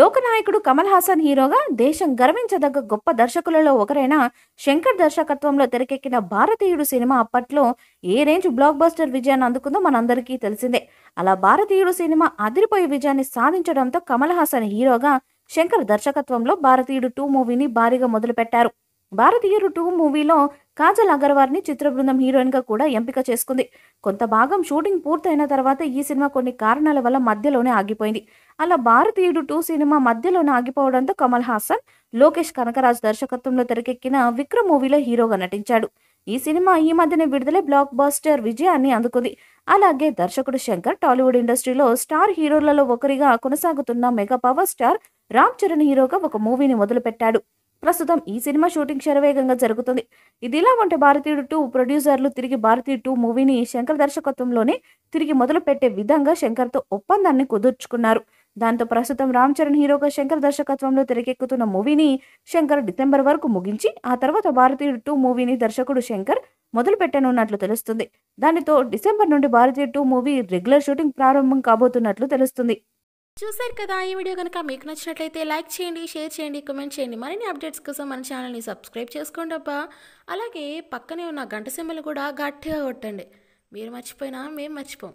లోకనాయకుడు కమల్ హాసన్ హీరోగా దేశం గర్వించదగ్గ గొప్ప దర్శకులలో ఒకరైన శంకర్ దర్శకత్వంలో తెరకెక్కిన భారతీయుడు సినిమా అప్పట్లో ఏ రేంజ్ బ్లాక్ బస్టర్ విజయాన్ని అందుకుందో మనందరికీ తెలిసిందే అలా భారతీయుడు సినిమా అదిరిపోయే విజయాన్ని సాధించడంతో కమల్ హాసన్ హీరోగా శంకర్ దర్శకత్వంలో భారతీయుడు టూ మూవీని భారీగా మొదలుపెట్టారు భారతీయుడు టూ మూవీలో కాజల్ అగర్వార్ని చిత్ర బృందం హీరోయిన్గా కూడా ఎంపిక చేసుకుంది కొంత భాగం షూటింగ్ పూర్తయిన తర్వాత ఈ సినిమా కొన్ని కారణాల వల్ల మధ్యలోనే ఆగిపోయింది అలా భారతీయుడు టూ సినిమా మధ్యలో ఆగిపోవడంతో కమల్ హాసన్ లోకేష్ కనకరాజ్ దర్శకత్వంలో తెరకెక్కిన విక్రమ్ మూవీలో హీరోగా నటించాడు ఈ సినిమా ఈ మధ్యనే విడుదలై బ్లాక్ బాస్టర్ విజయాన్ని అందుకుంది అలాగే దర్శకుడు శంకర్ టాలీవుడ్ ఇండస్ట్రీలో స్టార్ హీరోలలో ఒకరిగా కొనసాగుతున్న mega power star Ram Charan హీరోగా ఒక మూవీని మొదలుపెట్టాడు ప్రస్తుతం ఈ సినిమా షూటింగ్ శరవేగంగా జరుగుతుంది ఇదిలా ఉంటే భారతీయుడు టూ ప్రొడ్యూసర్లు తిరిగి భారతీయ టూ మూవీని శంకర్ దర్శకత్వంలోనే తిరిగి మొదలుపెట్టే విధంగా శంకర్తో ఒప్పందాన్ని కుదుర్చుకున్నారు దాంతో ప్రస్తుతం రామ్ చరణ్ హీరోగా శంకర్ దర్శకత్వంలో తెరకెక్కుతున్న మూవీని శంకర్ డిసెంబర్ వరకు ముగించి ఆ తర్వాత భారతీయుడు టూ మూవీని దర్శకుడు శంకర్ మొదలు పెట్టనున్నట్లు తెలుస్తుంది దానితో డిసెంబర్ నుండి Bharatiya two movie regular shooting ప్రారంభం కాబోతున్నట్లు తెలుస్తుంది చూశారు కదా ఈ వీడియో కనుక మీకు నచ్చినట్లయితే లైక్ చేయండి షేర్ చేయండి కమెంట్ చేయండి మరిన్ని అప్డేట్స్ కోసం మన ఛానల్ని సబ్స్క్రైబ్ చేసుకోండి అబ్బా అలాగే పక్కనే ఉన్న గంట సెమ్మలు కూడా గట్టిగా కొట్టండి మీరు మర్చిపోయినా మేము మర్చిపోం